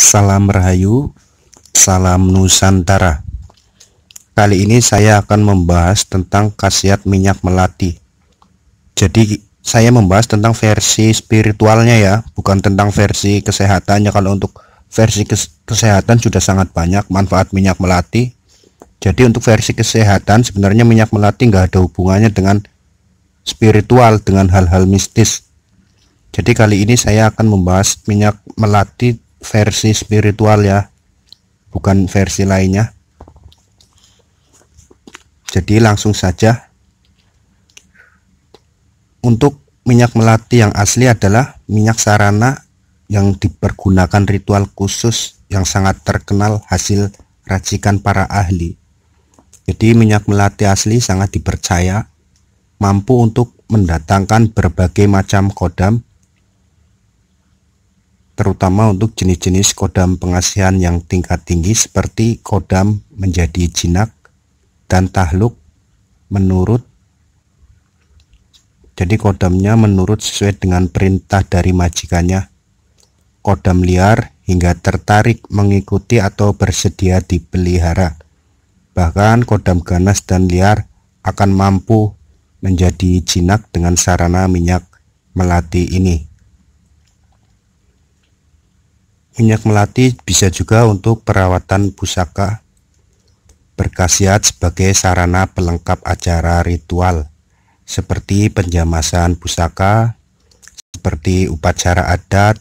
Salam Rahayu, Salam Nusantara. Kali ini saya akan membahas tentang khasiat minyak melati. Jadi saya membahas tentang versi spiritualnya ya, bukan tentang versi kesehatannya. Kalau untuk versi kesehatan sudah sangat banyak manfaat minyak melati. Jadi untuk versi kesehatan sebenarnya minyak melati nggak ada hubungannya dengan spiritual, dengan hal-hal mistis. Jadi kali ini saya akan membahas minyak melati versi spiritual ya bukan versi lainnya jadi langsung saja untuk minyak melati yang asli adalah minyak sarana yang dipergunakan ritual khusus yang sangat terkenal hasil racikan para ahli jadi minyak melati asli sangat dipercaya mampu untuk mendatangkan berbagai macam kodam terutama untuk jenis-jenis kodam pengasihan yang tingkat tinggi seperti kodam menjadi jinak dan tahluk menurut jadi kodamnya menurut sesuai dengan perintah dari majikannya kodam liar hingga tertarik mengikuti atau bersedia dipelihara bahkan kodam ganas dan liar akan mampu menjadi jinak dengan sarana minyak melati ini Minyak melati bisa juga untuk perawatan pusaka berkhasiat sebagai sarana pelengkap acara ritual seperti penjamasan pusaka, seperti upacara adat,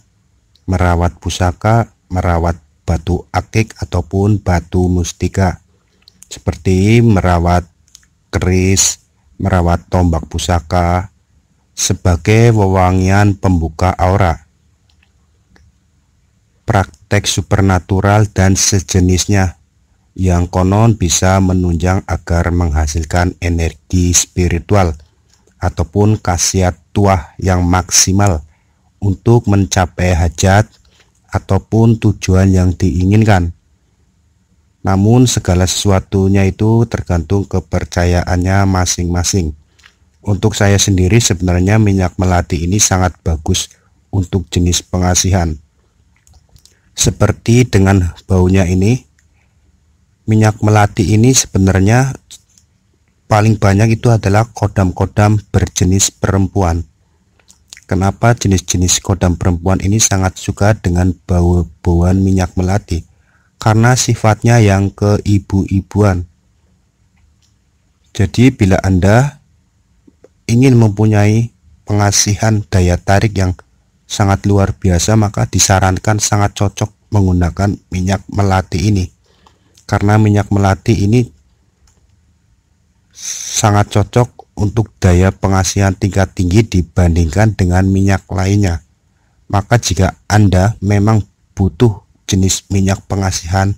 merawat pusaka, merawat batu akik ataupun batu mustika, seperti merawat keris, merawat tombak pusaka, sebagai wewangian pembuka aura praktek supernatural dan sejenisnya yang konon bisa menunjang agar menghasilkan energi spiritual ataupun khasiat tuah yang maksimal untuk mencapai hajat ataupun tujuan yang diinginkan. Namun segala sesuatunya itu tergantung kepercayaannya masing-masing. Untuk saya sendiri sebenarnya minyak melati ini sangat bagus untuk jenis pengasihan seperti dengan baunya ini minyak melati ini sebenarnya paling banyak itu adalah kodam-kodam berjenis perempuan kenapa jenis-jenis kodam perempuan ini sangat suka dengan bau-bauan minyak melati karena sifatnya yang keibu-ibuan jadi bila anda ingin mempunyai pengasihan daya tarik yang sangat luar biasa maka disarankan sangat cocok menggunakan minyak melati ini karena minyak melati ini sangat cocok untuk daya pengasihan tingkat tinggi dibandingkan dengan minyak lainnya maka jika Anda memang butuh jenis minyak pengasihan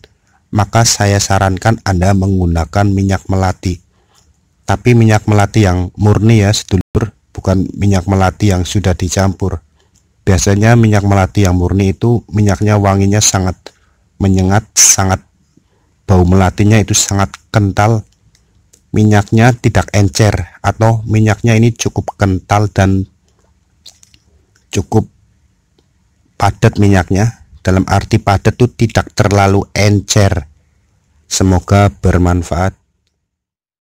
maka saya sarankan Anda menggunakan minyak melati. Tapi minyak melati yang murni ya sedulur, bukan minyak melati yang sudah dicampur. Biasanya minyak melati yang murni itu minyaknya wanginya sangat menyengat, sangat bau melatinya itu sangat kental. Minyaknya tidak encer atau minyaknya ini cukup kental dan cukup padat minyaknya. Dalam arti padat itu tidak terlalu encer. Semoga bermanfaat.